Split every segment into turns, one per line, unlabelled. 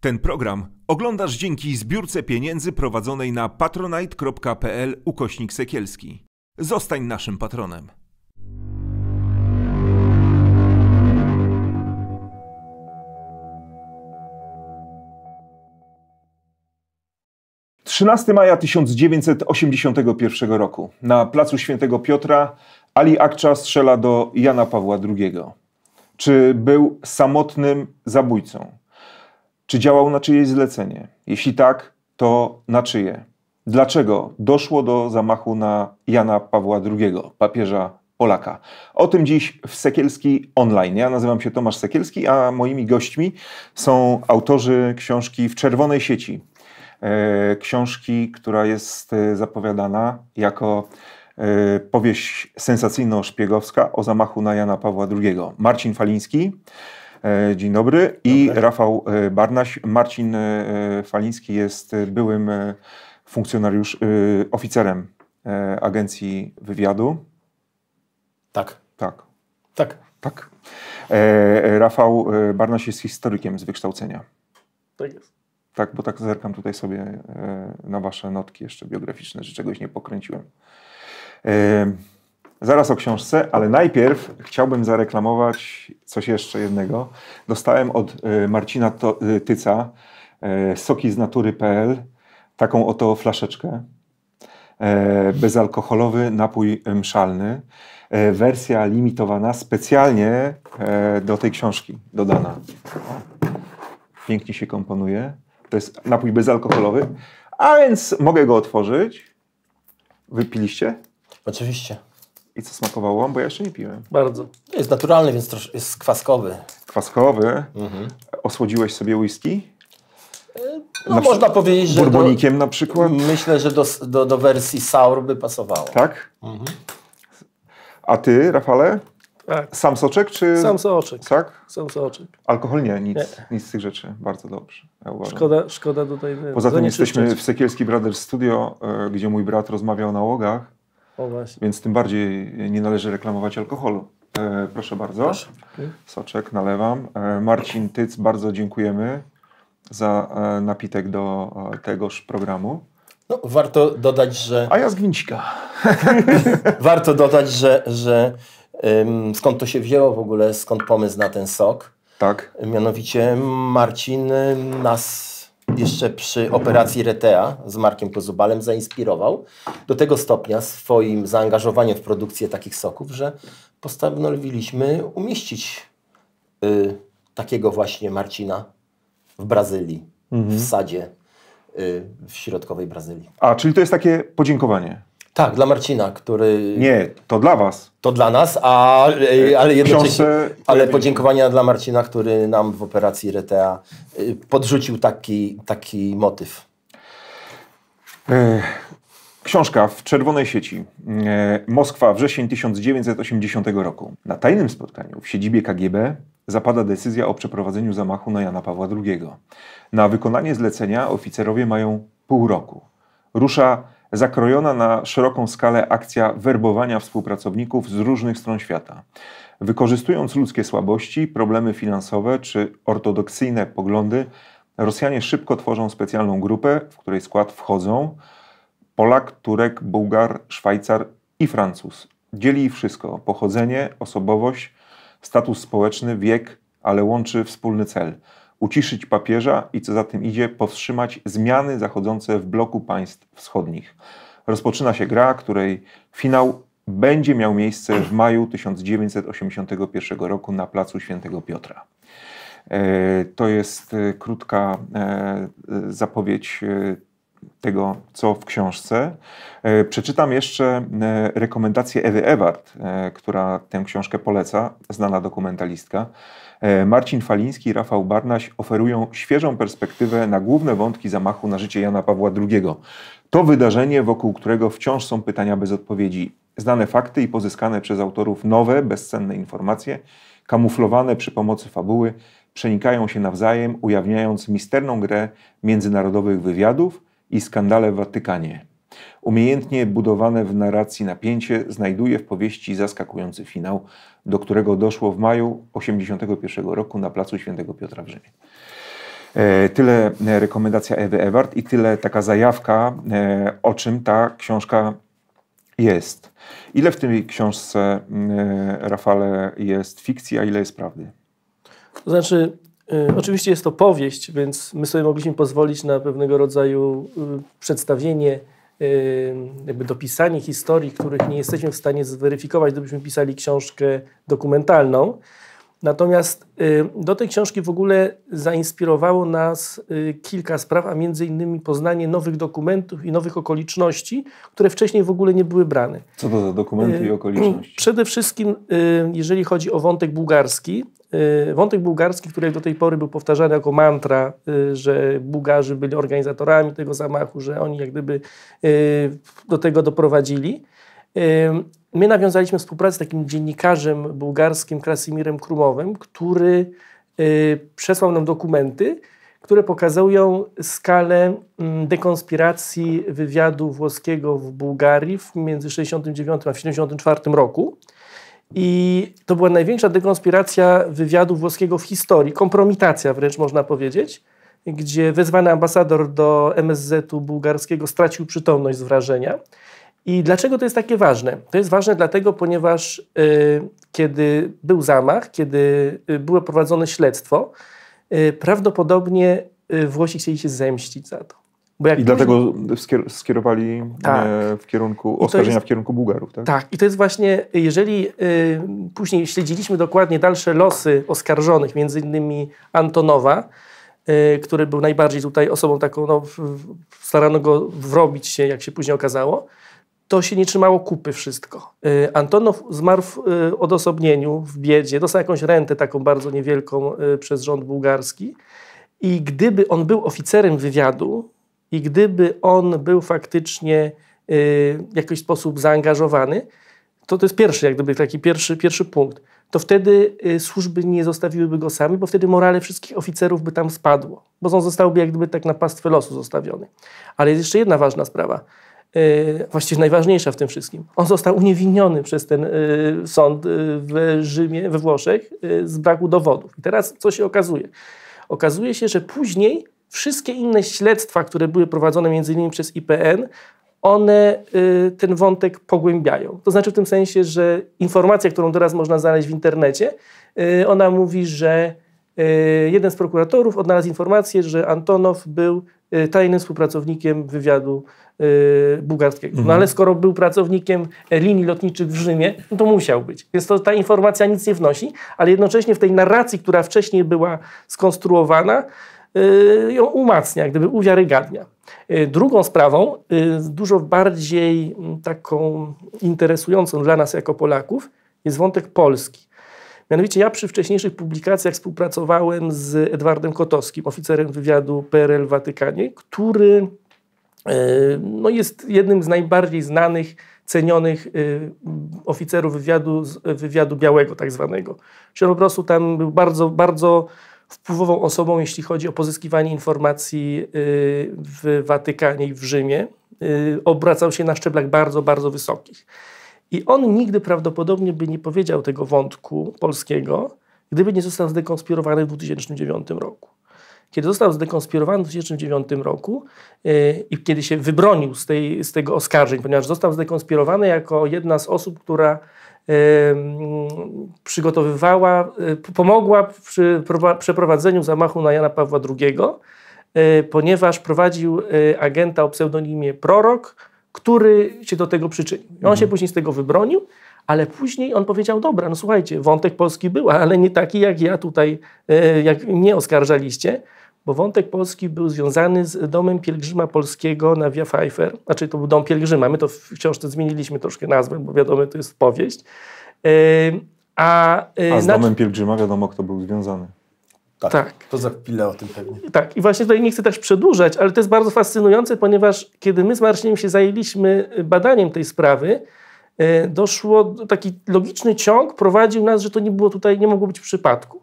Ten program oglądasz dzięki zbiórce pieniędzy prowadzonej na patronite.pl ukośnik sekielski. Zostań naszym patronem. Trzynasty maja 1981 roku na placu Świętego Piotra Ali Akcza strzela do Jana Pawła II. Czy był samotnym zabójcą? Czy działał na czyjeś zlecenie? Jeśli tak, to na czyje? Dlaczego doszło do zamachu na Jana Pawła II, papieża Polaka? O tym dziś w Sekielski Online. Ja nazywam się Tomasz Sekielski, a moimi gośćmi są autorzy książki W Czerwonej Sieci. E, książki, która jest e, zapowiadana jako e, powieść sensacyjno-szpiegowska o zamachu na Jana Pawła II. Marcin Faliński, E, dzień dobry. I dobry. Rafał e, Barnaś. Marcin e, Faliński jest byłym funkcjonariusz, oficerem Agencji Wywiadu. Tak. Tak. Tak. Tak. Rafał Barnaś jest historykiem z wykształcenia. Tak jest. Tak, bo tak zerkam tutaj sobie na wasze notki jeszcze biograficzne, że czegoś nie pokręciłem. Zaraz o książce, ale najpierw chciałbym zareklamować coś jeszcze jednego. Dostałem od e, Marcina e, Tyca e, soki z natury.pl taką oto flaszeczkę. Bezalkoholowy napój mszalny. Wersja limitowana specjalnie do tej książki dodana. Pięknie się komponuje. To jest napój bezalkoholowy. A więc mogę go otworzyć. Wypiliście? Oczywiście. I co smakowało? Bo ja jeszcze nie piłem.
Bardzo. Jest naturalny, więc trosz, jest kwaskowy.
Kwaskowy. Mhm. Osłodziłeś sobie whisky? E, no, na można powiedzieć, że. Burbonikiem do, na przykład? Myślę,
że do, do, do, wersji sour by pasowało.
Tak? Mhm. A ty, Rafale? Tak. Sam soczek czy. Sam soczek. Tak? Sam soczek. Alkohol nie, nic, nie. nic z tych rzeczy. Bardzo dobrze. Ja szkoda, szkoda tutaj. Poza tym jesteśmy w Sekielski Brothers Studio, e, gdzie mój brat rozmawiał o nałogach o właśnie. Więc tym bardziej nie należy reklamować alkoholu. E, proszę bardzo. Proszę. Soczek nalewam. E, Marcin Tyc, bardzo dziękujemy za e, napitek do e, tegoż programu.
No,
warto dodać, że. A ja z Gwincika.
warto dodać, że, że
ym, skąd to się wzięło w ogóle, skąd pomysł na ten sok. Tak. Mianowicie Marcin nas jeszcze przy operacji Retea z Markiem Kozubalem zainspirował do tego stopnia swoim zaangażowaniem w produkcję takich soków, że postanowiliśmy umieścić y, takiego właśnie Marcina w Brazylii, mhm. w sadzie y, w środkowej Brazylii.
A, czyli to jest takie podziękowanie. Tak,
dla Marcina, który... Nie,
to dla Was.
To dla nas, a, e, ale jednocześnie... Ale podziękowania dla Marcina, który nam w operacji
Retea e, podrzucił taki, taki motyw. E, książka w czerwonej sieci. Moskwa, wrzesień 1980 roku. Na tajnym spotkaniu w siedzibie KGB zapada decyzja o przeprowadzeniu zamachu na Jana Pawła II. Na wykonanie zlecenia oficerowie mają pół roku. Rusza zakrojona na szeroką skalę akcja werbowania współpracowników z różnych stron świata. Wykorzystując ludzkie słabości, problemy finansowe czy ortodoksyjne poglądy, Rosjanie szybko tworzą specjalną grupę, w której skład wchodzą Polak, Turek, Bułgar, Szwajcar i Francuz. Dzieli ich wszystko: pochodzenie, osobowość, status społeczny, wiek, ale łączy wspólny cel uciszyć papieża i co za tym idzie, powstrzymać zmiany zachodzące w bloku państw wschodnich. Rozpoczyna się gra, której finał będzie miał miejsce w maju 1981 roku na placu Świętego Piotra. E, to jest e, krótka e, zapowiedź tego, co w książce. Przeczytam jeszcze rekomendację Ewy Ewart, która tę książkę poleca, znana dokumentalistka. E, Marcin Faliński i Rafał Barnaś oferują świeżą perspektywę na główne wątki zamachu na życie Jana Pawła II. To wydarzenie, wokół którego wciąż są pytania bez odpowiedzi. Znane fakty i pozyskane przez autorów nowe, bezcenne informacje, kamuflowane przy pomocy fabuły, przenikają się nawzajem, ujawniając misterną grę międzynarodowych wywiadów i skandale w Watykanie. Umiejętnie budowane w narracji napięcie znajduje w powieści zaskakujący finał, do którego doszło w maju 1981 roku na placu Świętego Piotra w Rzymie. E, tyle e, rekomendacja Ewy Ewart i tyle taka zajawka, e, o czym ta książka jest. Ile w tej książce, Rafale, jest fikcji, a ile jest prawdy?
To znaczy, y, oczywiście jest to powieść, więc my sobie mogliśmy pozwolić na pewnego rodzaju y, przedstawienie Y, jakby dopisanie historii, których nie jesteśmy w stanie zweryfikować, gdybyśmy pisali książkę dokumentalną. Natomiast y, do tej książki w ogóle zainspirowało nas y, kilka spraw, a między innymi poznanie nowych dokumentów i nowych okoliczności, które wcześniej w ogóle nie były brane.
Co to za dokumenty i okoliczności?
Przede wszystkim, jeżeli chodzi o wątek bułgarski, Y, wątek bułgarski, który do tej pory był powtarzany jako mantra, y, że Bułgarzy byli organizatorami tego zamachu, że oni jak gdyby y, do tego doprowadzili. My nawiązaliśmy współpracę z takim dziennikarzem bułgarskim Krasimirem Krumowym, który przesłał nam dokumenty, które pokazują skalę mm, dekonspiracji wywiadu włoskiego w Bułgarii między 69 a 74 roku. I to była największa dekonspiracja wywiadu włoskiego w historii, kompromitacja wręcz można powiedzieć, gdzie wezwany ambasador do MSZ-u bułgarskiego stracił przytomność z wrażenia. I dlaczego to jest takie ważne? To jest ważne dlatego, ponieważ y, kiedy był zamach, kiedy y, było prowadzone śledztwo, y, prawdopodobnie y, Włosi chcieli się zemścić za to.
I później... dlatego skierowali tak. w kierunku oskarżenia jest... w kierunku Bułgarów, tak? Tak,
i to jest właśnie, jeżeli y, później śledziliśmy dokładnie dalsze losy oskarżonych, między innymi Antonowa, y, który był najbardziej tutaj osobą taką, no, starano go wrobić się, jak się później okazało, to się nie trzymało kupy wszystko. Y, Antonow zmarł w odosobnieniu, w biedzie, dostał jakąś rentę taką bardzo niewielką przez rząd bułgarski. I gdyby on był oficerem wywiadu, i gdyby on był faktycznie y, w jakiś sposób zaangażowany, to to jest pierwszy, jak gdyby taki pierwszy, pierwszy punkt, to wtedy y, służby nie zostawiłyby go sami, bo wtedy morale wszystkich oficerów by tam spadło, bo on zostałby jak gdyby tak na pastwę losu zostawiony. Ale jest jeszcze jedna ważna sprawa, y, właściwie najważniejsza w tym wszystkim. On został uniewinniony przez ten sąd w Rzymie, we Włoszech, z braku dowodów. I teraz co się okazuje? Okazuje się, że później wszystkie inne śledztwa, które były prowadzone między innymi przez IPN, one y, ten wątek pogłębiają. To znaczy w tym sensie, że informacja, którą teraz można znaleźć w internecie, y, ona mówi, że y, jeden z prokuratorów odnalazł informację, że Antonow był y, tajnym współpracownikiem wywiadu y, bułgarskiego. No mhm. No ale skoro był pracownikiem e, linii lotniczych w Rzymie, no to musiał być. Więc to, ta informacja nic nie wnosi, ale jednocześnie w tej narracji, która wcześniej była skonstruowana, Y, ją umacnia, gdyby uwiarygadnia. Y, drugą sprawą, y, dużo bardziej mm, taką interesującą dla nas jako Polaków, jest wątek polski. Mianowicie ja przy wcześniejszych publikacjach współpracowałem z Edwardem Kotowskim, oficerem wywiadu PRL w Watykanie, który no, jest jednym z najbardziej znanych, cenionych oficerów wywiadu, wywiadu białego tak zwanego. Czyli on po prostu tam był bardzo, bardzo wpływową osobą, jeśli chodzi o pozyskiwanie informacji y, w Watykanie i w Rzymie. Y, obracał się na szczeblach bardzo, bardzo wysokich. I on nigdy prawdopodobnie by nie powiedział tego wątku polskiego, gdyby nie został zdekonspirowany w 2009 roku. Kiedy został zdekonspirowany w 2009 roku y, i kiedy się wybronił z, tej, z tego oskarżeń, ponieważ został zdekonspirowany jako jedna z osób, która przygotowywała, y, pomogła przy przeprowadzeniu zamachu na Jana Pawła II, y, ponieważ prowadził y, agenta o pseudonimie Prorok, który się do tego przyczynił. On się mhm. później z tego wybronił, ale później on powiedział, dobra, no słuchajcie, wątek Polski był, ale nie taki, jak ja tutaj, jak mnie oskarżaliście bo wątek polski był związany z domem pielgrzyma polskiego na Via Pfeiffer. Znaczy to był dom pielgrzyma, my to w książce zmieniliśmy troszkę nazwę, bo wiadomo, to jest powieść. E, a, e, A z znaczy- domem
pielgrzyma wiadomo, kto był związany. Tak. tak. To za chwilę o tym pewnie.
Tak. I właśnie tutaj nie chcę też przedłużać, ale to jest bardzo fascynujące, ponieważ kiedy my z Marcinem się zajęliśmy badaniem tej sprawy, e, doszło, taki logiczny ciąg prowadził nas, że to nie było tutaj, nie mogło być w przypadku.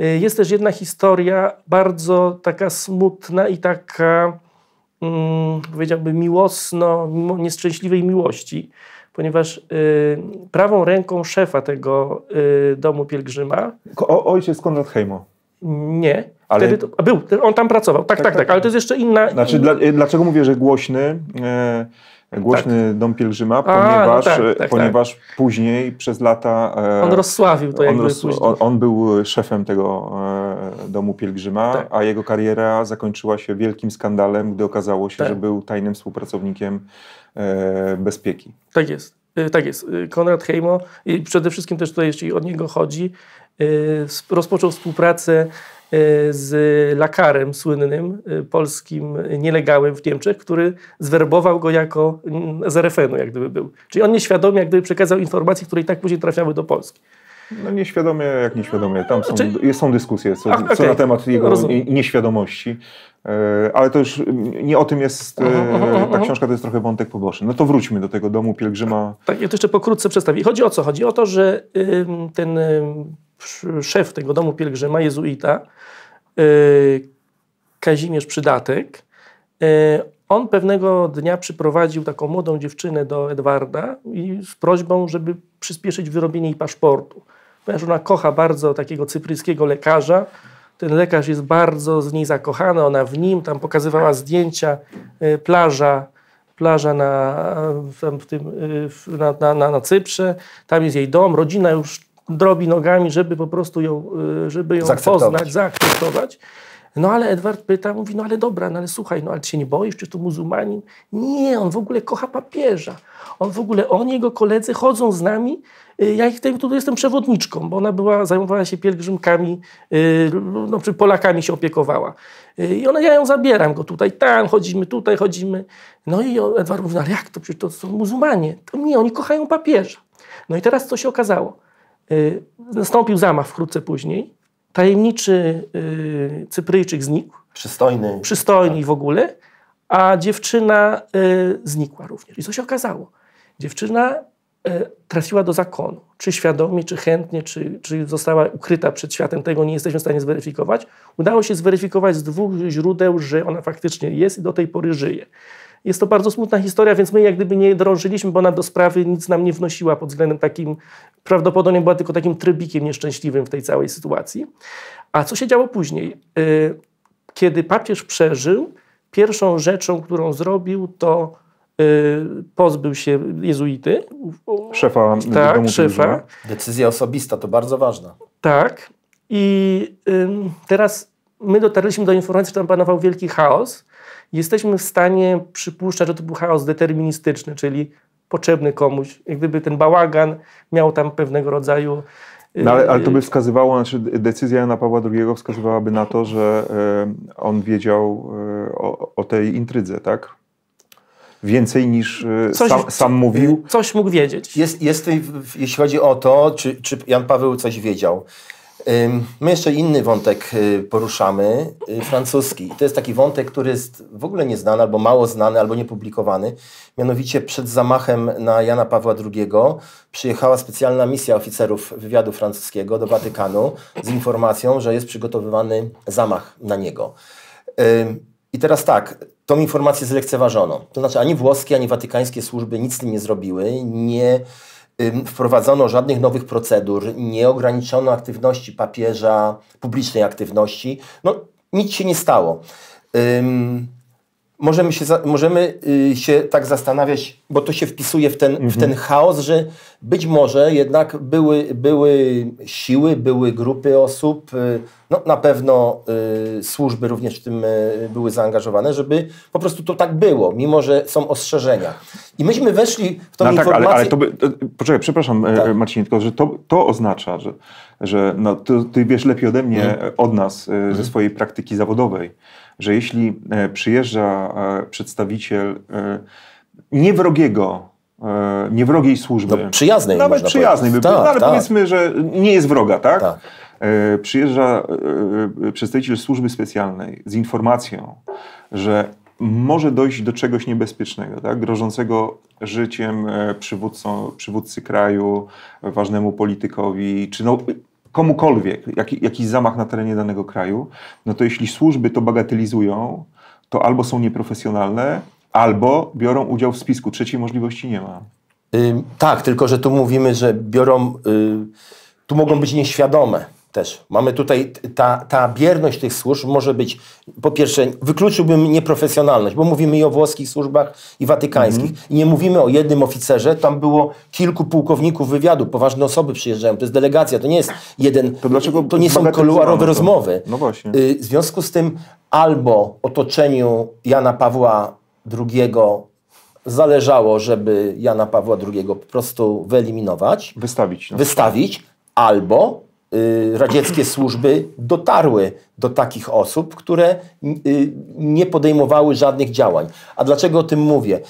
Y, jest też jedna historia bardzo taka smutna i taka, mm, powiedziałbym, miłosno, nieszczęśliwej miłości, ponieważ y, prawą ręką szefa tego y, domu pielgrzyma.
O, ojciec Konrad Hejmo. Nie.
Ale... To, był, on tam pracował. Tak tak, tak tak, tak, ale tak. to jest jeszcze inna. Znaczy, Dla,
y, dlaczego mówię, że głośny? Y, Głośny tak. Dom Pielgrzyma, ponieważ, A, no tak, tak, tak, ponieważ później przez lata... E, on rozsławił to on on, on, był szefem tego e, Domu Pielgrzyma, tak. a jego kariera zakończyła się wielkim skandalem, gdy okazało się, że tak. był tajnym współpracownikiem e, bezpieki. Tak jest. Tak jest. Konrad Heimo, i przede wszystkim też
tutaj, jeśli od niego chodzi, rozpoczął współpracę Y, z lakarem słynnym, y, polskim nielegałem w Niemczech, który zwerbował go jako mm, RFN-u, jak gdyby był. Czyli on nieświadomie jak gdyby przekazał informacje, które i tak później trafiały do Polski.
No nieświadomie, jak nieświadomie. Tam są, znaczy... są dyskusje co, Ach, okay. co, na temat jego Rozumiem. nieświadomości. E, ale to już nie o tym jest e, ta książka, to jest trochę wątek poboczny. No to wróćmy do tego domu pielgrzyma.
Tak, ja to jeszcze pokrótce przedstawię. Chodzi o co? Chodzi o to, że ten szef tego domu pielgrzyma, jezuita, y, Kazimierz Przydatek, y, on pewnego dnia przyprowadził taką młodą dziewczynę do Edwarda i z prośbą, żeby przyspieszyć wyrobienie jej paszportu. Ponieważ ona kocha bardzo takiego cypryjskiego lekarza. Ten lekarz jest bardzo z niej zakochany, ona w nim. Tam pokazywała zdjęcia, y, plaża, plaża na, w tym, na, na, na Cyprze. Tam jest jej dom, rodzina już drobi nogami, żeby po prostu ją, y, żeby ją zaakceptować. poznać, zaakceptować. No ale Edward pyta, mówi, no ale dobra, no ale słuchaj, no ale ty się nie boisz, czy to muzułmanin? Nie, on w ogóle kocha papieża. On w ogóle, on jego koledzy chodzą z nami. Y, ja ich tutaj jestem przewodniczką, bo ona była, zajmowała się pielgrzymkami, y, no czy Polakami się opiekowała. I ona, ja ją zabieram go tutaj, tam, chodzimy tutaj, chodzimy. No i Edward mówi, no ale jak to, przecież to są muzułmanie. To nie, oni kochają papieża. No i teraz co się okazało? Y, nastąpił zamach wkrótce później. Tajemniczy y, Cypryjczyk znikł. Przystojny. Przystojny tak. w ogóle. A dziewczyna y, znikła również. I co się okazało? Dziewczyna trafiła do zakonu. Czy świadomie, czy chętnie, czy, czy została ukryta przed światem, tego nie jesteśmy w stanie zweryfikować. Udało się zweryfikować z dwóch źródeł, że ona faktycznie jest i do tej pory żyje. Jest to bardzo smutna historia, więc my jak gdyby nie drążyliśmy, bo ona do sprawy nic nam nie wnosiła pod względem takim, prawdopodobnie była tylko takim trybikiem nieszczęśliwym w tej całej sytuacji. A co się działo później? Y, kiedy papież przeżył, pierwszą rzeczą, którą zrobił, to y, pozbył się jezuity.
Szefa. Tak, szefa. Decyzja
osobista, to bardzo ważna. Tak. I teraz my dotarliśmy do informacji, że tam panował wielki chaos jesteśmy w stanie przypuszczać, że to był chaos deterministyczny, czyli potrzebny komuś. Jak gdyby ten bałagan miał tam pewnego rodzaju.
Y, no, ale, ale, to by wskazywało, znaczy decyzja Jana Pawła II wskazywałaby na to, że y, on wiedział y, o, o tej intrydze, tak? więcej niż coś, sam, sam, mówił.
Coś mógł wiedzieć. Jest, jest, jeśli chodzi o to, czy, czy Jan Paweł coś wiedział. My jeszcze inny wątek y, poruszamy, y, francuski. To jest taki wątek, który jest w ogóle nieznany, albo mało znany, albo niepublikowany. Mianowicie przed zamachem na Jana Pawła II przyjechała specjalna misja oficerów wywiadu francuskiego do Watykanu z informacją, że jest przygotowywany zamach na niego. I teraz tak, tą informację zlekceważono. To znaczy ani włoskie, ani watykańskie służby nic z tym nie zrobiły, nie wprowadzono żadnych nowych procedur, nie ograniczono aktywności papieża, publicznej aktywności. No, nic się nie stało możemy się, możemy y, się tak zastanawiać, bo to się wpisuje w ten, mhm. w ten mhm. chaos, że być może jednak były, były siły, były grupy osób, y, no, na pewno y, służby również w tym były zaangażowane, żeby po prostu to tak było, mimo że są ostrzeżenia. I myśmy weszli w tą no, informację... Tak, ale, ale to
by, to, poczekaj, przepraszam e, tak. Marcinie, tylko że to, to oznacza, że, że no, ty, ty wiesz lepiej ode mnie, mhm. E, od nas, e, mhm. ze swojej praktyki zawodowej, że jeśli e, przyjeżdża e, przedstawiciel e, niewrogiego niewrogiej służby. No, przyjaznej. Nawet przyjaznej. By, tak, no, ale tak. powiedzmy, że nie jest wroga, tak? tak. przyjeżdża przedstawiciel służby specjalnej z informacją, że może dojść do czegoś niebezpiecznego, tak? grożącego życiem przywódcą, przywódcy kraju, ważnemu politykowi, czy no, komukolwiek jaki, jakiś zamach na terenie danego kraju, no to jeśli służby to bagatelizują, to albo są nieprofesjonalne, albo biorą udział w spisku. Trzeciej możliwości nie ma.
Yy, tak, tylko że tu mówimy, że biorą. Yy, tu mogą być nieświadome też. Mamy tutaj ta, ta bierność tych służb może być, po pierwsze, wykluczyłbym nieprofesjonalność, bo mówimy i o włoskich służbach i watykańskich. Mm. I nie mówimy o jednym oficerze, tam było kilku pułkowników wywiadu, poważne osoby przyjeżdżają, to jest delegacja, to nie jest jeden, to, dlaczego to nie są koluarowe rozmowy. No właśnie. Y, w związku z tym albo otoczeniu Jana Pawła II zależało, żeby Jana Pawła II po prostu wyeliminować. Wystawić. No. Wystawić. Albo Y, radzieckie służby dotarły do takich osób, które y, nie podejmowały żadnych działań. A dlaczego o tym mówię?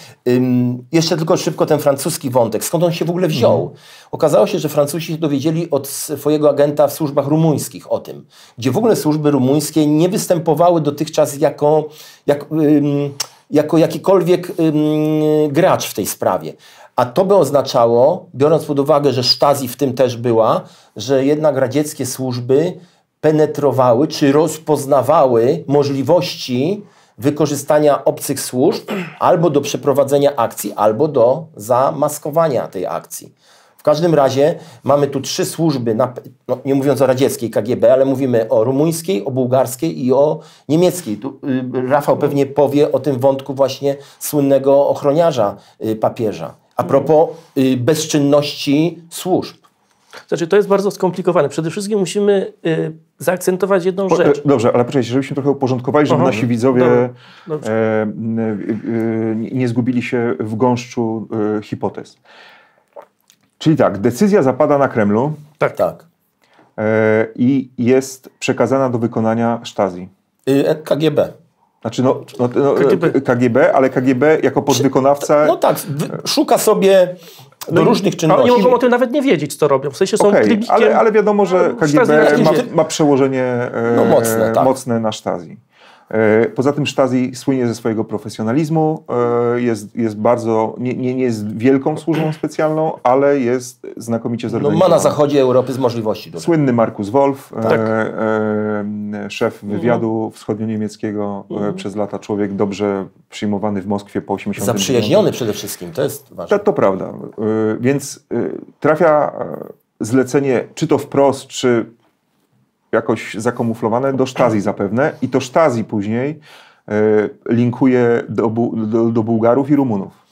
Jeszcze tylko szybko ten francuski wątek. Skąd on się w ogóle wziął? Mhm. Okazało się, że Francuzi się dowiedzieli od swojego agenta w służbach rumuńskich o tym, gdzie w ogóle służby rumuńskie nie występowały dotychczas jako, jak, jako jakikolwiek gracz w tej sprawie. A to by oznaczało, biorąc pod uwagę, że Sztazji w tym też była, że jednak radzieckie służby penetrowały czy rozpoznawały możliwości wykorzystania obcych służb albo do przeprowadzenia akcji, albo do zamaskowania tej akcji. W każdym razie mamy tu trzy służby, no nie mówiąc o radzieckiej KGB, ale mówimy o rumuńskiej, o bułgarskiej i o niemieckiej. Tu, y, Rafał pewnie powie o tym wątku właśnie słynnego ochroniarza
y, papieża a propos y, bezczynności służb. Znaczy, to jest bardzo skomplikowane. Przede wszystkim musimy y, zaakcentować jedną po, y, rzecz. Dobrze,
ale poczekajcie, żebyśmy trochę uporządkowali, żeby Aha, nasi widzowie e, e, y, y, nie zgubili się w gąszczu e, hipotez. Czyli tak, decyzja zapada na Kremlu. Tak, tak. E, I jest przekazana do wykonania Stasi. E, KGB. Znaczy, no, no, no KGB. KGB. ale KGB jako podwykonawca. No tak, szuka sobie do no różnych czynności. Ale nie mogą
o tym nawet nie wiedzieć, co robią. W sensie są okay, ale, ale
wiadomo, że no, KGB ma, ma przełożenie no, mocne, e, tak. mocne na Stasi. E, poza tym Stasi słynie ze swojego profesjonalizmu, e, jest, jest bardzo, nie, nie, nie jest wielką służbą specjalną, ale jest znakomicie zorganizowana. No ma na zachodzie Europy z możliwości. Słynny Markus Wolf, e, tak. szef mhm. wywiadu mhm. wschodnio-niemieckiego, mhm. przez lata człowiek dobrze przyjmowany w Moskwie po 80 Zaprzyjaźniony przede
wszystkim, to jest ważne.
To, to prawda, więc trafia zlecenie, czy to wprost, czy jakoś zakamuflowane do Sztazji zapewne i to Sztazji później e, linkuje do, do, do Bułgarów i Rumunów.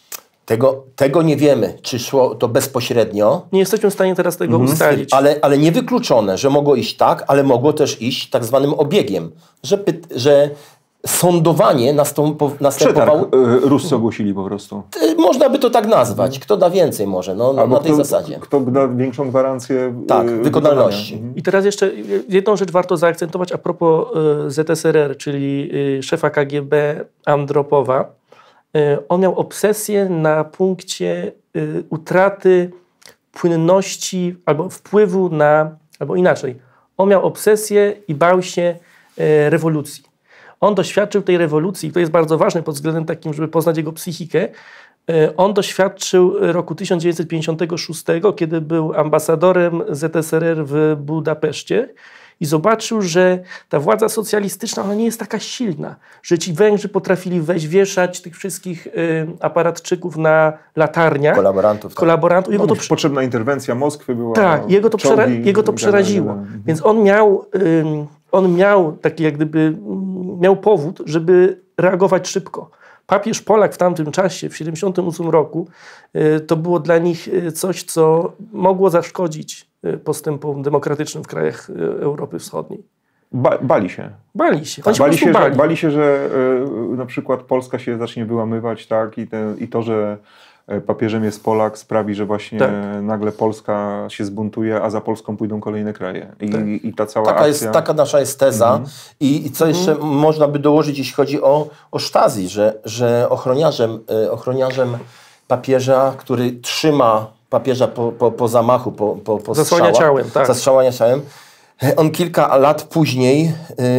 Tego, tego nie wiemy, czy szło to bezpośrednio.
Nie jesteśmy w stanie teraz tego mhm. ustalić.
Ale,
ale niewykluczone, że mogło iść tak, ale mogło też iść tak zwanym obiegiem, że, że sądowanie tak, następowało. Tak,
Ruscy ogłosili po prostu. Można by to tak nazwać.
Kto da więcej może, no, Albo na tej kto, zasadzie.
Kto da większą gwarancję e, tak,
wykonalności. Mhm.
I teraz jeszcze jedną rzecz warto zaakcentować a propos e, ZSRR, czyli szefa KGB Andropowa. On miał obsesję na punkcie utraty płynności albo wpływu na, albo inaczej. On miał obsesję i bał się rewolucji. On doświadczył tej rewolucji, to jest bardzo ważne pod względem takim, żeby poznać jego psychikę. E, on doświadczył roku 1956, kiedy był ambasadorem ZSRR w Budapeszcie i zobaczył, że ta władza socjalistyczna ona nie jest taka silna, że ci Węgrzy potrafili weź, wieszać tych wszystkich y, aparatczyków
na latarniach. Kolaborantów. Tak. Kolaborantów. Jego no, to... Potrzebna interwencja Moskwy była. Tak, no, jego to, przera... jego to tak przeraziło. No.
Więc on miał... Y, on miał taki jak gdyby miał powód, żeby reagować szybko. Papież Polak w tamtym czasie, w 1978 roku, y, to było dla nich y, coś, co mogło zaszkodzić y, postępom demokratycznym w krajach Europy Wschodniej. Ba bali się.
Bali się. Tak, bali, się bali. Że, bali się, że na przykład Polska się zacznie wyłamywać, tak? I, te, i to, że E, papieżem jest Polak, sprawi, że właśnie tak. nagle Polska się zbuntuje, a za Polską pójdą kolejne kraje. I, tak. i ta cała taka, akcja... jest, taka
nasza jest teza. Mhm.
I, I, co jeszcze mhm.
można by dołożyć, jeśli chodzi o, o Sztazji, że, że ochroniarzem, e, ochroniarzem papieża, który trzyma papieża po, po, po zamachu, po, po, po Zasłania ciałem, tak. ciałem. On kilka lat później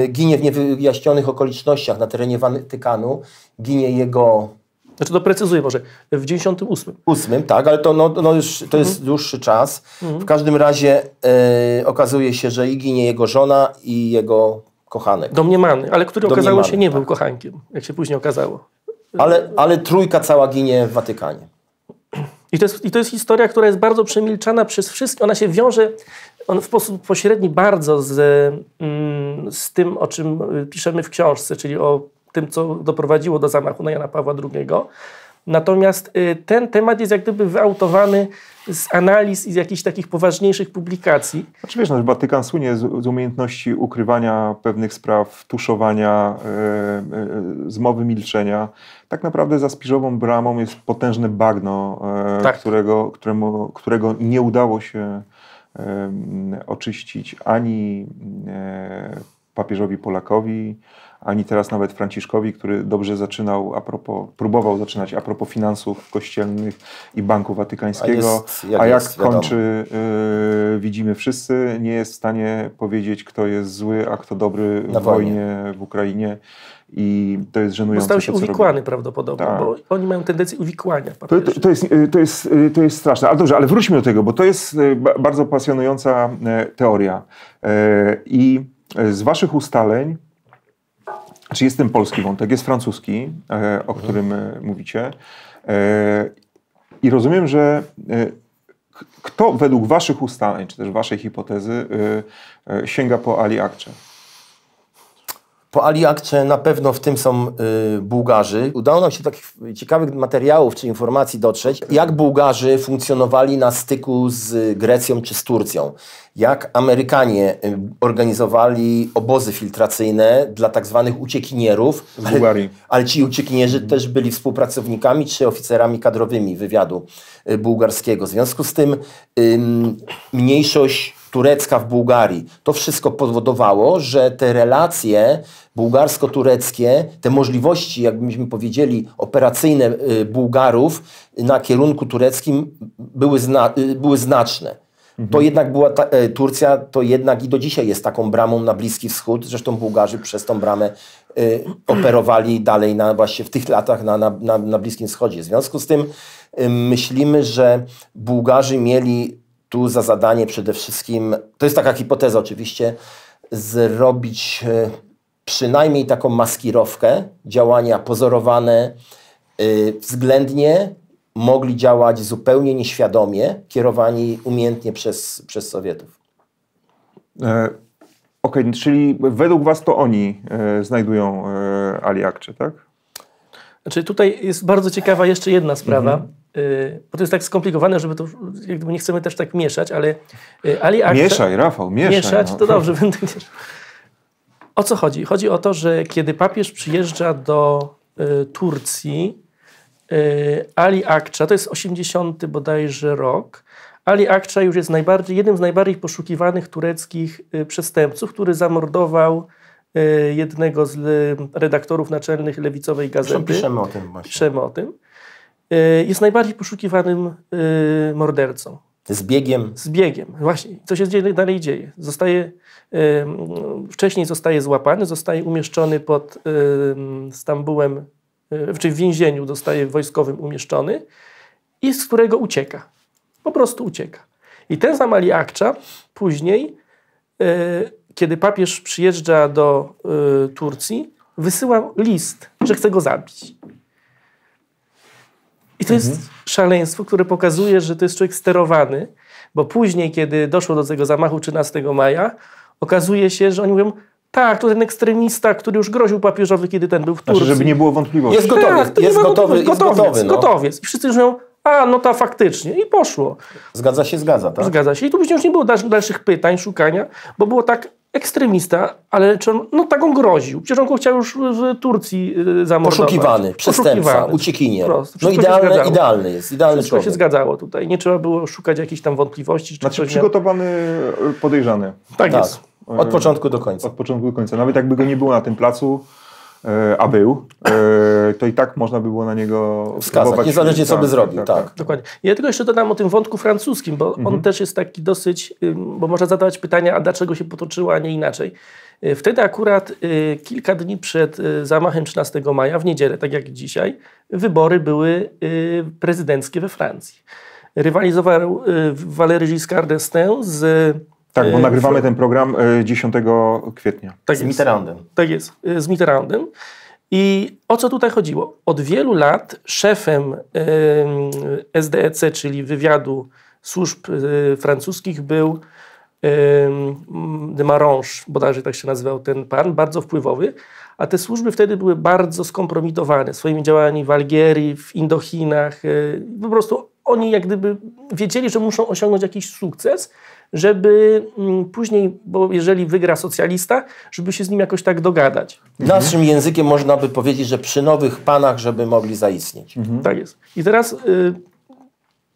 e, ginie w niewyjaśnionych okolicznościach na terenie Watykanu. Ginie jego znaczy to no, może, w 98. 8, tak, ale to, no, no już, to jest mhm. dłuższy czas. Mhm. W każdym razie e, okazuje się, że i ginie jego żona i jego kochanek. Domniemany, ale który Domniemany, okazało się
nie tak. był kochankiem, jak się później okazało. Ale, ale trójka cała ginie w Watykanie. I to, jest, I to jest historia, która jest bardzo przemilczana przez wszystkich. Ona się wiąże on w sposób pośredni bardzo z, mm, z tym, o czym y, piszemy w książce, czyli o tym, co doprowadziło do zamachu na Jana Pawła II. Natomiast y, ten temat jest jak gdyby wyautowany z analiz i z jakichś takich poważniejszych publikacji.
Znaczy wiesz, no, słynie z, z, umiejętności ukrywania pewnych spraw, tuszowania, y, y, zmowy milczenia. Tak naprawdę za spiżową bramą jest potężne bagno, yy, tak. którego, któremu, którego nie udało się oczyścić ani e, papieżowi Polakowi, ani teraz nawet Franciszkowi, który dobrze zaczynał a propos, próbował zaczynać a propos finansów kościelnych i Banku Watykańskiego, a, jest, jak, a jak jest, kończy, y, widzimy wszyscy, nie jest w stanie powiedzieć, kto jest zły, a kto dobry w wojnie w Ukrainie i to jest żenujące. Został się to, uwikłany robi.
prawdopodobnie, tak. bo oni mają tendencję uwikłania to,
to, to, jest, y, to, jest, y, to jest straszne, ale dobrze, ale wróćmy do tego, bo to jest y, bardzo pasjonująca teoria i z waszych ustaleń czy jest ten polski wątek, jest francuski, e, o mhm. którym mhm. mówicie. E, I rozumiem, że kto według Waszych ustaleń, czy też Waszej hipotezy sięga po Ali Akcze? Po Aliakcze
na pewno w tym są y, Bułgarzy. Udało nam się do takich ciekawych materiałów czy informacji dotrzeć, jak Bułgarzy funkcjonowali na styku z Grecją czy z Turcją. Jak Amerykanie y, organizowali obozy filtracyjne dla tak zwanych uciekinierów. Z Bułgarii. Ale, ale ci uciekinierzy mhm. też byli współpracownikami czy oficerami kadrowymi wywiadu y, bułgarskiego. W związku z tym y, mniejszość turecka w Bułgarii. To wszystko powodowało, że te relacje bułgarsko-tureckie, te możliwości, jakbyśmy powiedzieli, operacyjne y, Bułgarów na kierunku tureckim były, zna y, były znaczne. To mhm. jednak była ta, e, Turcja, to jednak i do dzisiaj jest taką bramą na Bliski Wschód. Zresztą Bułgarzy przez tą bramę e, operowali dalej na, właśnie w tych latach na, na, na, Bliskim Wschodzie. W związku z tym e, myślimy, że Bułgarzy mieli tu za zadanie przede wszystkim, to jest taka hipoteza oczywiście, zrobić e, przynajmniej taką maskirowkę, działania pozorowane, e, względnie mogli działać zupełnie nieświadomie, kierowani umiejętnie przez, przez Sowietów.
E, Okej, okay, czyli według Was to oni e, znajdują e, tak?
Znaczy tutaj jest bardzo ciekawa jeszcze jedna sprawa. Mhm. Y, bo to jest tak skomplikowane, żeby to, jak gdyby nie chcemy też tak mieszać, ale y, Ali Akta, Mieszaj, Rafał, mieszaj. Mieszać, no. to dobrze, będę mieszał. O co chodzi? Chodzi o to, że kiedy papież przyjeżdża do y, Turcji, y, Ali Akcza, to jest 80 bodajże rok, Ali Akcza już jest najbardziej, jednym z najbardziej poszukiwanych tureckich y, przestępców, który zamordował y, jednego z redaktorów naczelnych lewicowej gazety. Piszemy o tym właśnie. Piszemy o tym. Y, jest najbardziej poszukiwanym y, mordercą. Z biegiem? Z biegiem, właśnie. Co się dalej dzieje? Zostaje, y, wcześniej zostaje złapany, zostaje umieszczony pod Stambułem, czyli w więzieniu zostaje wojskowym umieszczony i z którego ucieka. Po prostu ucieka. I ten sam Ali Akcza później, kiedy papież przyjeżdża do Turcji, wysyła list, że chce go zabić. I to mhm. jest szaleństwo, które pokazuje, że to jest człowiek sterowany, bo później, kiedy doszło do tego zamachu 13 maja, okazuje się, że oni mówią, tak, to ten ekstremista, który już groził papieżowi, kiedy ten był w Turcji. Znaczy, żeby nie było wątpliwości. Jest gotowy, tak, jest, jest gotowy, gotowy, no. jest gotowy. No. Gotowiec. I wszyscy już mówią, a no ta faktycznie. I poszło. Zgadza się, zgadza, tak? Zgadza się. I tu później już nie było dalszych pytań, szukania, bo było tak, ekstremista, ale czy on, no tak on groził. Przecież on go chciał już w Turcji y, zamordować. Poszukiwany, przestępca, uciekinier. No idealny, idealny jest, idealny Wszystko człowiek. się zgadzało tutaj. Nie trzeba było szukać jakichś tam wątpliwości. Czy znaczy przygotowany miał...
podejrzany. Tak, tak, jest. Od początku do końca. Od początku do końca. Nawet jakby go nie było na tym placu, E, a był, e, to i tak można by było na niego wskazać. Niezależnie co by zrobił,
tak, tak, tak. Dokładnie. Ja tylko jeszcze dodam o tym wątku francuskim, bo mhm. on też jest taki dosyć, bo można zadawać pytania, a dlaczego się potoczyło, a nie inaczej. Y, wtedy akurat y, kilka dni przed y, zamachem 13 maja, w niedzielę, tak jak dzisiaj, wybory były prezydenckie we Francji. Rywalizował Valéry Giscard d'Estaing z tak, bo y, nagrywamy ten
program 10 y, kwietnia. Tak z Mitterrandem. Tak jest,
y, z Mitterrandem. I o co tutaj chodziło? Od wielu lat szefem SDEC, czyli wywiadu służb francuskich, był de Marange, bodajże tak się nazywał ten pan, bardzo wpływowy, a te służby wtedy były bardzo skompromitowane swoimi działaniami w Algierii, w Indochinach. Po prostu oni jak gdyby wiedzieli, że muszą osiągnąć jakiś sukces żeby mm, później, bo jeżeli wygra socjalista, żeby się z nim jakoś tak dogadać. Mhm. Naszym mhm. językiem można by powiedzieć, że przy nowych panach, żeby mogli zaistnieć. Mhm. Tak jest. I teraz y,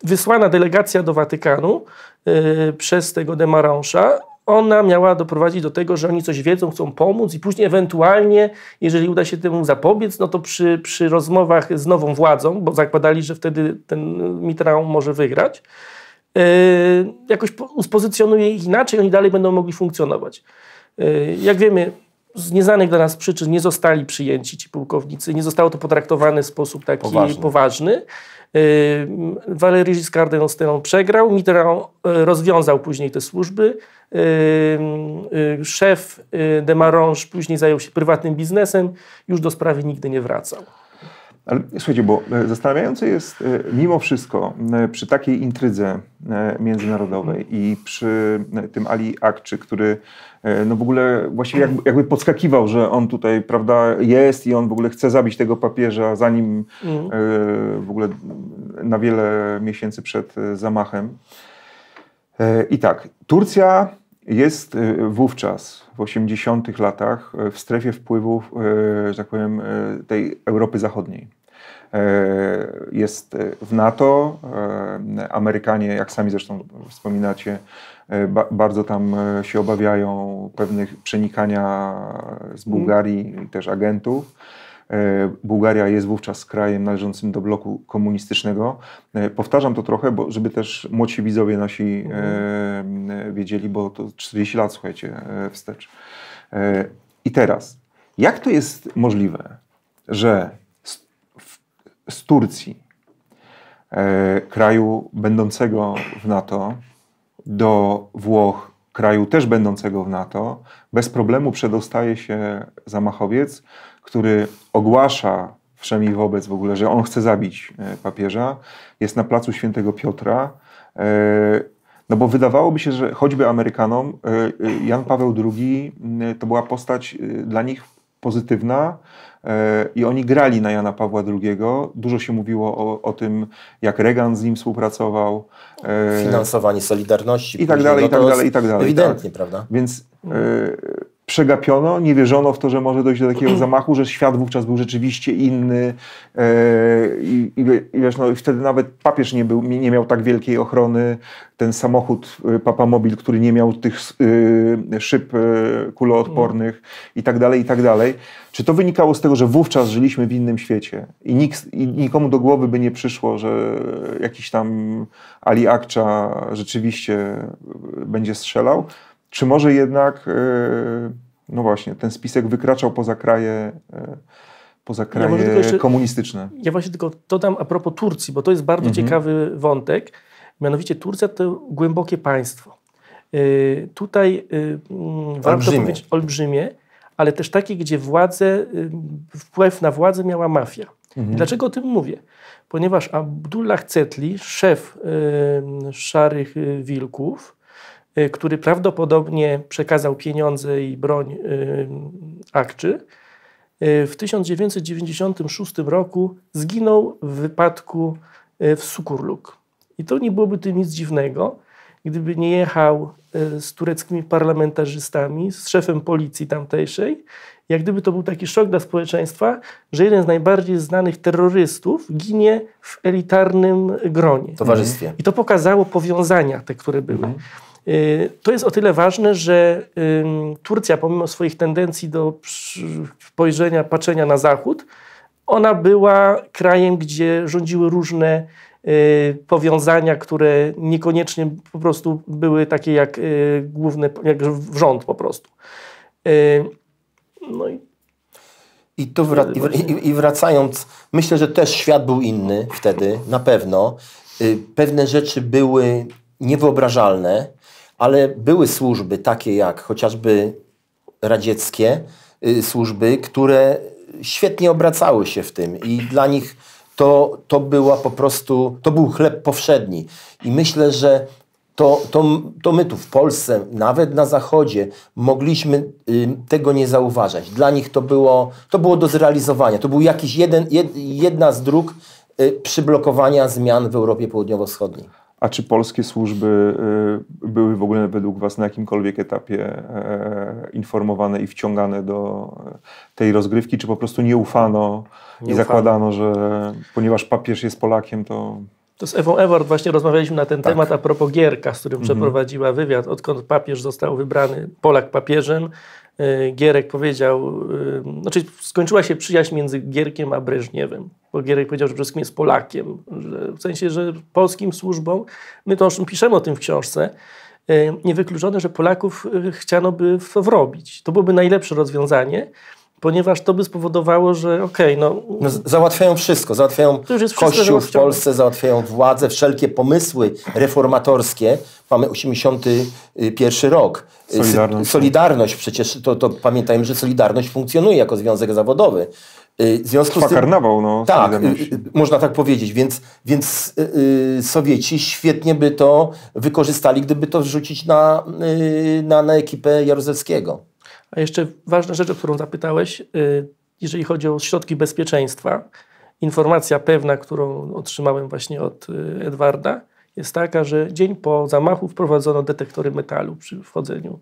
wysłana delegacja do Watykanu y, przez tego Demaransza ona miała doprowadzić do tego, że oni coś wiedzą, chcą pomóc i później ewentualnie, jeżeli uda się temu zapobiec, no to przy, przy rozmowach z nową władzą, bo zakładali, że wtedy ten y, Mitterrand może wygrać, Yy, jakoś uspozycjonuje ich inaczej, oni dalej będą mogli funkcjonować. Yy, jak wiemy, z nieznanych dla nas przyczyn nie zostali przyjęci ci pułkownicy, nie zostało to potraktowane w sposób taki poważny. poważny. Walery yy, Giscard d'Estaing przegrał, Mitterrand rozwiązał później te służby. Szef de Marange później zajął się prywatnym biznesem, już do sprawy nigdy nie wracał.
Ale słuchajcie, bo e, zastanawiające jest e, mimo wszystko e, przy takiej intrydze międzynarodowej i przy tym Ali Akczy, który no w ogóle właściwie jakby, jakby podskakiwał, że on tutaj prawda jest i on w ogóle chce zabić tego papieża zanim mm. w ogóle na wiele miesięcy przed zamachem. I tak, Turcja jest wówczas, w 80 latach, w strefie wpływów, że tak powiem, tej Europy Zachodniej. E, jest e, w NATO. E, Amerykanie, jak sami zresztą wspominacie, bardzo tam się obawiają pewnych przenikania z mhm. Bułgarii, i też agentów. Bułgaria jest wówczas krajem należącym do bloku komunistycznego. Powtarzam to trochę, bo żeby też młodsi widzowie nasi wiedzieli, bo to 40 lat, słuchajcie, wstecz. I teraz, jak to jest możliwe, że z Turcji, e, kraju będącego w NATO, do Włoch, kraju też będącego w NATO, bez problemu przedostaje się zamachowiec, który ogłasza wszemi wobec w ogóle, że on chce zabić e, papieża, jest na placu Świętego Piotra. E, no bo wydawałoby się, że choćby Amerykanom Jan Paweł II to była postać dla nich pozytywna, E, i oni grali na Jana Pawła II. Dużo się mówiło o, o tym, jak Reagan z nim współpracował. E,
Finansowanie Solidarności. I tak dalej, no i tak dalej, i tak dalej. Tak. Ewidentnie, tak. prawda?
Więc e, przegapiono, nie wierzono w to, że może dojść do takiego zamachu, że świat wówczas był rzeczywiście inny e, i, i, wiesz, no, wtedy nawet papież nie, był, nie miał tak wielkiej ochrony. Ten samochód e, Papa Mobil, który nie miał tych y, szyb y, kuloodpornych mm. i tak dalej, i tak dalej. Czy to wynikało z tego, że wówczas żyliśmy w innym świecie i, nikt, i nikomu do głowy by nie przyszło, że jakiś tam Ali Akcza rzeczywiście będzie strzelał? Czy może jednak, e, no właśnie, ten spisek wykraczał poza kraje, e, poza kraje ja jeszcze, komunistyczne?
Ja właśnie tylko dodam a propos Turcji, bo to jest bardzo mhm. ciekawy wątek. Mianowicie Turcja to głębokie państwo. E, tutaj yy, warto olbrzymie. powiedzieć olbrzymie, ale też takie, gdzie władzę, wpływ na władzę miała mafia. Mhm. Dlaczego o tym mówię? Ponieważ Abdullah Cetli, szef y, Szarych Wilków, Y, który prawdopodobnie przekazał pieniądze i broń y, Akczy, y, w 1996 roku zginął w wypadku w Sukurluk. I to nie byłoby tym nic dziwnego, gdyby nie jechał z tureckimi parlamentarzystami, z szefem policji tamtejszej. Jak gdyby to był taki szok dla społeczeństwa, że jeden z najbardziej znanych terrorystów ginie w elitarnym gronie. Towarzystwie. I to pokazało powiązania, te, które były. Mhm. Y, to jest o tyle ważne, że Turcja, pomimo swoich tendencji do spojrzenia, patrzenia na zachód, ona była krajem, gdzie rządziły różne y, powiązania, które niekoniecznie po prostu były takie jak y, główny, jak rząd po prostu. No i
i, wrac i, i, wracając, myślę, że też świat był inny wtedy, na pewno. Pewne rzeczy były niewyobrażalne ale były służby takie jak chociażby radzieckie y, służby, które świetnie obracały się w tym i dla nich to, to była po prostu, to był chleb powszedni. I myślę, że to, to, to my tu w Polsce, nawet na Zachodzie, mogliśmy y, tego nie zauważać. Dla nich to było, to było do zrealizowania. To był jakiś jeden, jed, jedna z dróg y, przyblokowania zmian w
Europie Południowo-Wschodniej. A czy polskie służby y, były w ogóle według Was na jakimkolwiek etapie e, informowane i wciągane do tej rozgrywki, czy po prostu nie ufano nie i ufano. zakładano, że ponieważ papież jest Polakiem, to.
To z Ewą Ewart właśnie rozmawialiśmy na ten tak. temat a propos Gierka, z którym mhm. przeprowadziła wywiad, odkąd papież został wybrany, Polak papieżem. Y, Gierek powiedział, y, znaczy skończyła się przyjaźń między Gierkiem a Breżniewem. Gierek powiedział, że przede wszystkim jest Polakiem. W sensie, że polskim służbom, my to piszemy o tym w książce, e, niewykluczone, że Polaków e, chciano by wrobić. To byłoby najlepsze rozwiązanie, ponieważ to by spowodowało, że okej, okay, no, no...
Załatwiają wszystko, załatwiają Kościół w Polsce, załatwiają władzę, wszelkie pomysły reformatorskie. Mamy 81 rok. Solidarność. Solidarność przecież, to, to pamiętajmy, że Solidarność funkcjonuje jako związek zawodowy. Y, w związku Trwa z tym, karnawał, no. Tak, y, y, można tak powiedzieć, więc, więc yy, Sowieci świetnie by to wykorzystali, gdyby to wrzucić na,
yy, na, na ekipę Jaruzelskiego. A jeszcze ważna rzecz, o którą zapytałeś, yy, jeżeli chodzi o środki bezpieczeństwa, informacja pewna, którą otrzymałem właśnie od Edwarda, jest taka, że dzień po zamachu wprowadzono detektory metalu przy wchodzeniu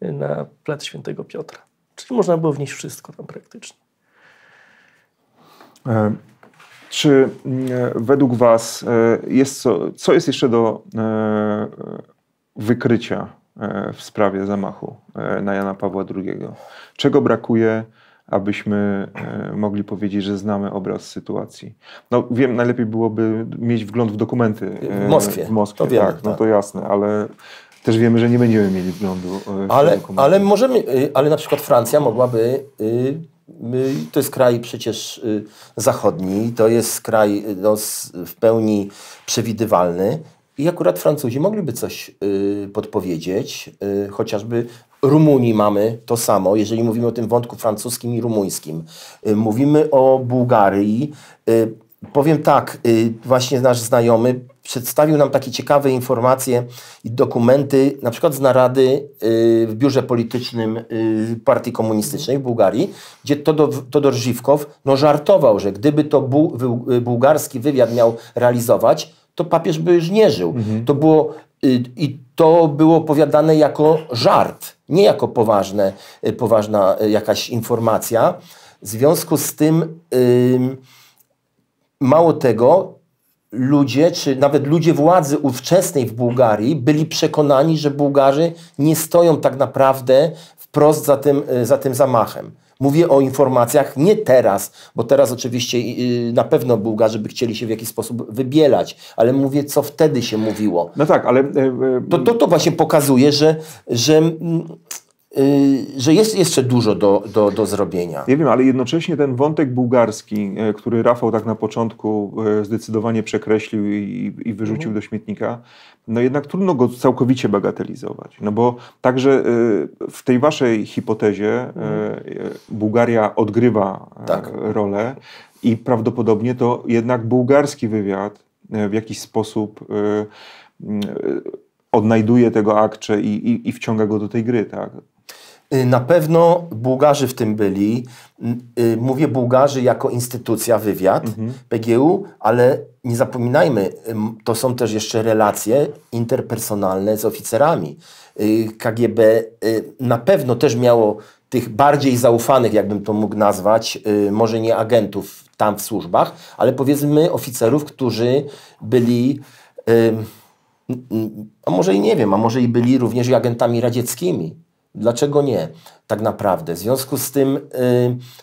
na plac Świętego Piotra.
Czyli można było wnieść wszystko tam praktycznie.
E, czy e, według Was e, jest co, co jest jeszcze do wykrycia w sprawie zamachu na Jana Pawła II? Czego brakuje, abyśmy mogli powiedzieć, że znamy obraz sytuacji? No wiem, najlepiej byłoby mieć wgląd w dokumenty w Moskwie. W Moskwie, to wiemy, tak, no tak, no to jasne, ale też wiemy, że nie będziemy mieli wglądu w ale,
dokumenty. Ale, możemy, y, ale na przykład Francja mogłaby y, My, to jest kraj przecież y, zachodni, to jest kraj y, no, w pełni przewidywalny. I akurat Francuzi mogliby coś y, podpowiedzieć, chociażby Rumunii mamy to samo, jeżeli mówimy o tym wątku francuskim i rumuńskim. Mówimy o Bułgarii. Powiem tak, właśnie nasz znajomy przedstawił nam takie ciekawe informacje i dokumenty, na przykład z narady y, w biurze politycznym y, Partii Komunistycznej w Bułgarii, gdzie Todor, Todor Żywkow no, żartował, że gdyby to y, bułgarski wywiad miał realizować, to papież by już nie żył. Mhm. To było i to było opowiadane jako żart, nie jako poważne, poważna jakaś informacja. W związku z tym, mało tego, ludzie, czy nawet ludzie władzy ówczesnej w Bułgarii byli przekonani, że Bułgarzy nie stoją tak naprawdę wprost za tym, e, za tym zamachem. Mówię o informacjach nie teraz, bo teraz oczywiście y, na pewno Bułgarzy by chcieli się w jakiś sposób wybielać, ale mówię, co wtedy się mówiło. No tak, ale. E, e, to to, to właśnie pokazuje, że, że mm,
Y, że
jest jeszcze dużo do, do, do zrobienia.
Nie wiem, ale jednocześnie ten wątek bułgarski, e, który Rafał tak na początku e, zdecydowanie przekreślił i, i wyrzucił mhm. do śmietnika, no jednak trudno go całkowicie bagatelizować. No bo także e, w tej waszej hipotezie mhm. Bułgaria odgrywa tak. rolę i prawdopodobnie to jednak bułgarski wywiad w jakiś sposób odnajduje tego akcze i, i, i wciąga go do tej gry, tak? Y, na pewno Bułgarzy w tym byli. Y, y, mówię
Bułgarzy jako instytucja, wywiad mhm. PGU, ale nie zapominajmy, to są też jeszcze relacje interpersonalne z oficerami. KGB na pewno też miało tych bardziej zaufanych, jakbym to mógł nazwać, może nie agentów tam w służbach, ale powiedzmy oficerów, którzy byli a może i nie wiem, a może i byli również agentami radzieckimi. Dlaczego nie? Tak naprawdę. W związku z tym yy,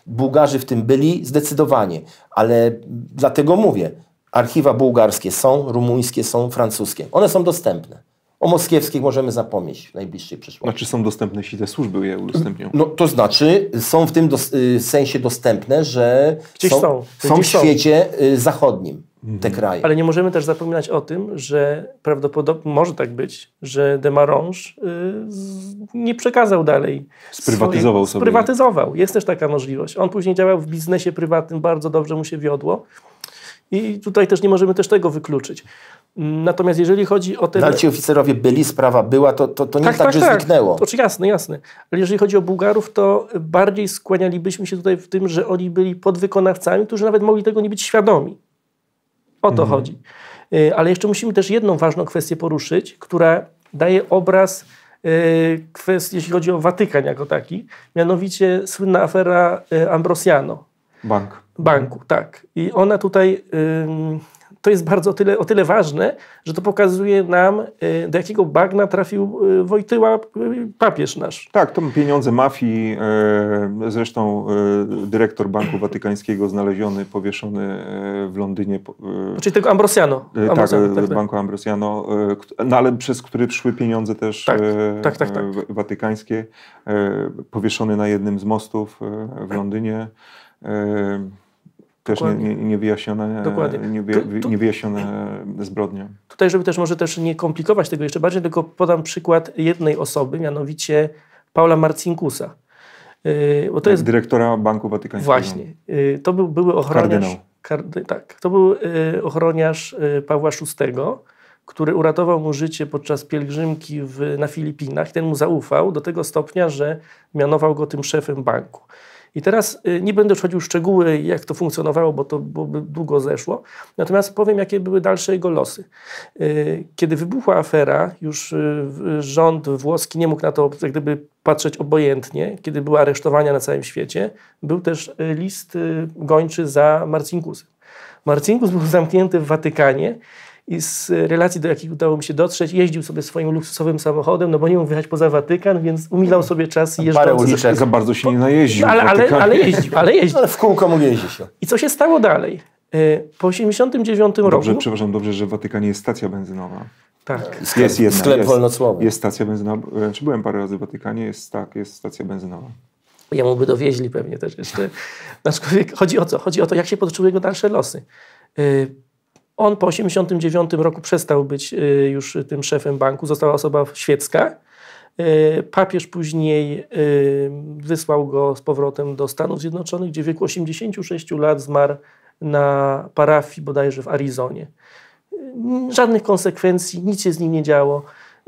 Bułgarzy w tym byli zdecydowanie, ale dlatego mówię, archiwa bułgarskie są, rumuńskie są, francuskie. One są dostępne. O moskiewskich możemy zapomnieć w najbliższej przyszłości. Znaczy są dostępne, jeśli te służby je udostępnią? No to znaczy są w tym do, y, sensie dostępne, że Gdzieś są, są, są w świecie y, zachodnim. Mhm. te kraje.
Ale nie możemy też zapominać o tym, że prawdopodobnie może tak być, że Demarange y, nie przekazał dalej. Sprywatyzował swoje, sobie. Sprywatyzował. Jest też taka możliwość. On później działał w biznesie prywatnym, bardzo dobrze mu się wiodło. I tutaj też nie możemy też tego wykluczyć. Natomiast jeżeli chodzi o te... No, ale ci
oficerowie byli, sprawa była, to, to, to nie tak, tak, tak że tak. zniknęło. To,
jasne, jasne. Ale jeżeli chodzi o Bułgarów, to bardziej skłanialibyśmy się tutaj w tym, że oni byli podwykonawcami, którzy nawet mogli tego nie być świadomi. O to mhm. chodzi. Y, ale jeszcze musimy też jedną ważną kwestię poruszyć, która daje obraz y, kwestii, jeśli chodzi o Watykan jako taki, mianowicie słynna afera y, Ambrosiano. Bank. Banku, tak. I ona tutaj to jest bardzo o tyle, o tyle ważne, że to pokazuje nam, y, do jakiego bagna trafił y, Wojtyła y,
papież nasz. Tak, to pieniądze mafii, zresztą dyrektor Banku Watykańskiego znaleziony, powieszony w Londynie. Czyli
tego Ambrosiano. Tak, Ambrosiano tak, tak, tak, Banku
Ambrosiano, no ale przez który szły pieniądze też tak, tak, tak, tak. watykańskie, powieszony na jednym z mostów w Londynie. Też nie, nie, niewyjaśnione, Dokładnie. E, niewyjaśnione zbrodnie.
Tutaj, żeby też może też nie komplikować tego jeszcze bardziej, tylko podam przykład jednej osoby, mianowicie Paula Marcinkusa.
Yy, bo to tak, jest, Dyrektora Banku Watykańskiego. Właśnie.
Yy, to był były ochroniarz... Kardynał. Kardy, tak. To był yy, ochroniarz y, Pawła VI, który uratował mu życie podczas pielgrzymki w, na Filipinach. Ten mu zaufał do tego stopnia, że mianował go tym szefem banku. I teraz y, nie będę wchodził w szczegóły, jak to funkcjonowało, bo to by długo zeszło. Natomiast powiem, jakie były dalsze jego losy. Y, kiedy wybuchła afera, już y, rząd włoski nie mógł na to jak gdyby patrzeć obojętnie, kiedy były aresztowania na całym świecie, był też list gończy za Marcinkusem. Marcinkus był zamknięty w Watykanie i z relacji, do jakich udało mi się dotrzeć, jeździł sobie swoim luksusowym samochodem, no bo nie mógł wyjechać poza Watykan, więc umilał sobie czas jeżdżąc. Parę uliczek. Za
bardzo się nie najeździł. No, ale, ale, ale jeździł, ale jeździł. Ale w kółko mu jeździ się. I co
się stało dalej?
Y, po 89 dobrze, roku... Dobrze, przepraszam, dobrze, że w Watykanie jest stacja benzynowa. Tak. Sklep, jest jedna, sklep wolnocłowy. Jest stacja benzynowa. Czy znaczy, byłem parę razy w Watykanie, jest tak, jest stacja benzynowa. Ja mu by dowieźli pewnie też jeszcze. Aczkolwiek
chodzi o co? Chodzi o to, jak się potoczyły jego dalsze losy. Y, on po 89 roku przestał być y, już tym szefem banku, została osoba świecka. Y, papież później y, wysłał go z powrotem do Stanów Zjednoczonych, gdzie w wieku 86 lat zmarł na parafii bodajże w Arizonie. Żadnych konsekwencji, nic się z nim nie działo.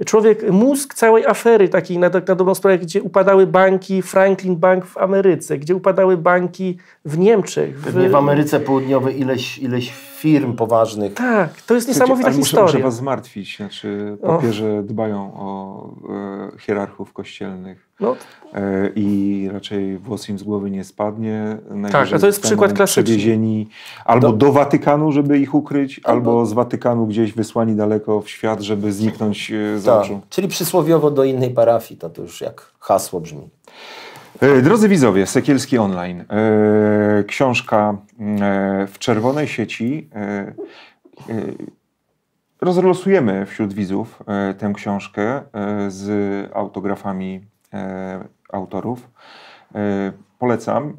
Człowiek, mózg całej afery takiej na, na dobrą sprawę, gdzie upadały banki Franklin Bank w Ameryce, gdzie upadały banki w
Niemczech. W, Pewnie w Ameryce Południowej ileś, ileś firm poważnych. Tak,
to jest niesamowita historia. Muszę, muszę was
zmartwić, znaczy papieże oh. dbają o e, hierarchów kościelnych no. e, i raczej włos im z głowy nie spadnie. tak, a to jest przykład klasyczny. Przewiezieni albo do, do Watykanu, żeby ich ukryć, no albo z Watykanu gdzieś wysłani daleko w świat, żeby zniknąć e, z tak, oczu. Czyli przysłowiowo do innej parafii, to, to już jak hasło brzmi. E, drodzy widzowie, Sekielski Online. E, książka mm, e, w czerwonej sieci. Rozlosujemy wśród widzów tę książkę z autografami autorów. Polecam.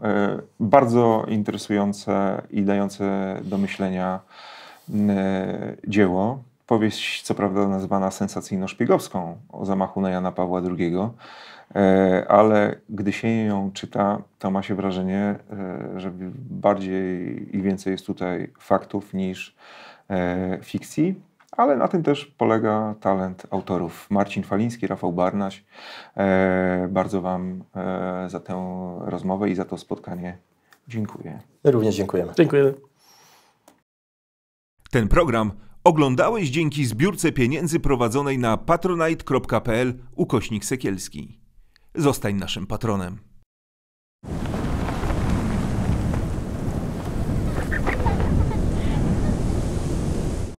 Bardzo interesujące i dające do myślenia mm, dzieło. Powieść, co prawda, nazwana sensacyjno-szpiegowską o zamachu na Jana Pawła II E, ale gdy się ją czyta, to ma się wrażenie, e, że bardziej i więcej jest tutaj faktów niż e, fikcji. Ale na tym też polega talent autorów. Marcin Faliński, Rafał Barnaś. bardzo Wam za tę rozmowę i za to spotkanie dziękuję. Również dziękujemy. Dziękujemy. Ten program oglądałeś dzięki zbiórce pieniędzy prowadzonej na patronite.pl ukośnik sekielski. Zostań naszym patronem.